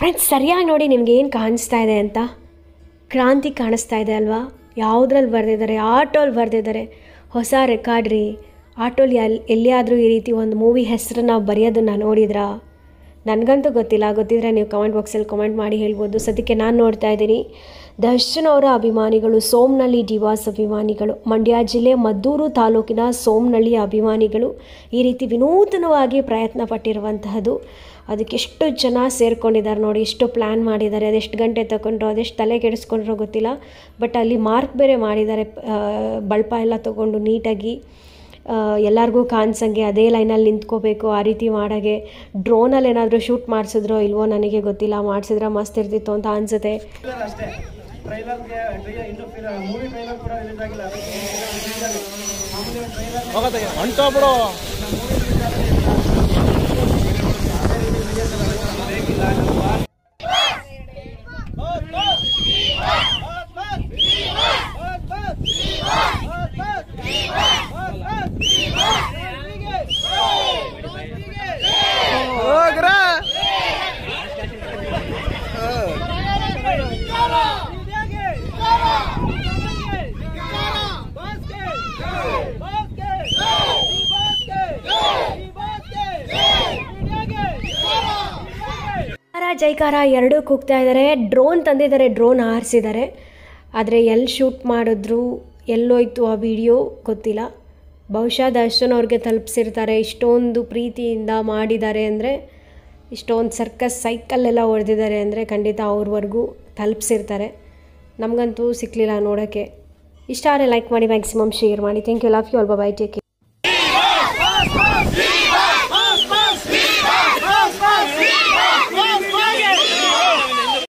friends ಸರಿಯಾಗಿ ನೋಡಿ ನಿಮ್ಗೆ ಏನು ಕಾಣಿಸ್ತಾ ಇದೆ ಅಂತ ಕ್ರಾಂತಿ ಕಾಣಿಸ್ತಾ ಇದೆ ಅಲ್ವಾ ಯಾವುದ್ರಲ್ಲಿ ಬರೆದಿದ್ದಾರೆ ಆಟೋಲ್ಲಿ ಬರೆದಿದ್ದಾರೆ ಹೊಸ ರೆಕಾರ್ಡ್ರಿ ಆಟೋಲ್ ಆಟೋಲಿ ಎಲ್ಲಿಯಾದರೂ ಈ ರೀತಿ ಒಂದು ಮೂವಿ ನಾವು ಬರೆಯೋದನ್ನು ನೋಡಿದ್ರಾ ನನಗಂತೂ ಗೊತ್ತಿಲ್ಲ ಗೊತ್ತಿದ್ರೆ ನೀವು ಕಮೆಂಟ್ ಬಾಕ್ಸಲ್ಲಿ ಕಮೆಂಟ್ ಮಾಡಿ ಹೇಳ್ಬೋದು ಸದ್ಯಕ್ಕೆ ನಾನು ನೋಡ್ತಾ ಇದ್ದೀನಿ ದರ್ಶನ್ ಅವರ ಅಭಿಮಾನಿಗಳು ಸೋಮ್ನಳ್ಳಿ ಡಿವಾಸ್ ಅಭಿಮಾನಿಗಳು ಮಂಡ್ಯ ಜಿಲ್ಲೆ ಮದ್ದೂರು ತಾಲೂಕಿನ ಸೋಮ್ನಳ್ಳಿ ಅಭಿಮಾನಿಗಳು ಈ ರೀತಿ ವಿನೂತನವಾಗಿ ಪ್ರಯತ್ನ ಪಟ್ಟಿರುವಂತಹದ್ದು ಎಷ್ಟು ಜನ ಸೇರ್ಕೊಂಡಿದ್ದಾರೆ ನೋಡಿ ಎಷ್ಟು ಪ್ಲ್ಯಾನ್ ಮಾಡಿದ್ದಾರೆ ಅದೆಷ್ಟು ಗಂಟೆ ತಗೊಂಡ್ರು ಅದೆಷ್ಟು ತಲೆ ಕೆಡಿಸ್ಕೊಂಡ್ರೋ ಗೊತ್ತಿಲ್ಲ ಬಟ್ ಅಲ್ಲಿ ಮಾರ್ಕ್ ಬೇರೆ ಮಾಡಿದ್ದಾರೆ ಬಳಪ ಎಲ್ಲ ತೊಗೊಂಡು ನೀಟಾಗಿ ಎಲ್ಲರಿಗೂ ಕಾಣಿಸಂಗೆ ಅದೇ ಲೈನಲ್ಲಿ ನಿಂತ್ಕೋಬೇಕು ಆ ರೀತಿ ಮಾಡೋಗೆ ಡ್ರೋನಲ್ಲಿ ಏನಾದರೂ ಶೂಟ್ ಮಾಡಿಸಿದ್ರೋ ಇಲ್ವೋ ನನಗೆ ಗೊತ್ತಿಲ್ಲ ಮಾಡಿಸಿದ್ರೆ ಮಸ್ತ್ ಇರ್ತಿತ್ತು ಅಂತ ಅನಿಸುತ್ತೆ ಜೈಕಾರ ಎರಡೂ ಕೂಗ್ತಾ ಇದ್ದಾರೆ ಡ್ರೋನ್ ತಂದಿದ್ದಾರೆ ಡ್ರೋನ್ ಆರಿಸಿದ್ದಾರೆ ಆದರೆ ಎಲ್ಲಿ ಶೂಟ್ ಮಾಡಿದ್ರು ಎಲ್ಲೋಯ್ತು ಆ ವಿಡಿಯೋ ಗೊತ್ತಿಲ್ಲ ಬಹುಶಃ ದರ್ಶನ್ ಅವ್ರಿಗೆ ತಲುಪಿಸಿರ್ತಾರೆ ಇಷ್ಟೊಂದು ಪ್ರೀತಿಯಿಂದ ಮಾಡಿದ್ದಾರೆ ಅಂದರೆ ಇಷ್ಟೊಂದು ಸರ್ಕಸ್ ಸೈಕಲ್ ಎಲ್ಲ ಹೊಡೆದಿದ್ದಾರೆ ಅಂದರೆ ಖಂಡಿತ ಅವ್ರವರೆಗೂ ತಲುಪಿಸಿರ್ತಾರೆ ನಮಗಂತೂ ಸಿಕ್ಕಲಿಲ್ಲ ನೋಡೋಕ್ಕೆ ಇಷ್ಟ ಆದರೆ ಲೈಕ್ ಮಾಡಿ ಮ್ಯಾಕ್ಸಿಮಮ್ ಶೇರ್ ಮಾಡಿ thank you love you all bye take